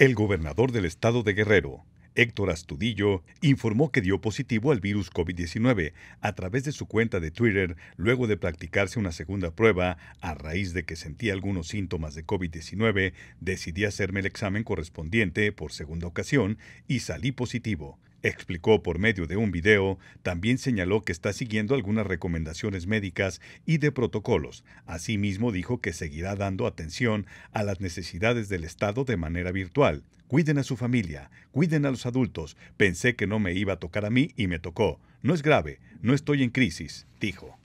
El gobernador del estado de Guerrero, Héctor Astudillo, informó que dio positivo al virus COVID-19 a través de su cuenta de Twitter luego de practicarse una segunda prueba a raíz de que sentía algunos síntomas de COVID-19, decidí hacerme el examen correspondiente por segunda ocasión y salí positivo explicó por medio de un video, también señaló que está siguiendo algunas recomendaciones médicas y de protocolos. Asimismo dijo que seguirá dando atención a las necesidades del Estado de manera virtual. Cuiden a su familia, cuiden a los adultos. Pensé que no me iba a tocar a mí y me tocó. No es grave, no estoy en crisis, dijo.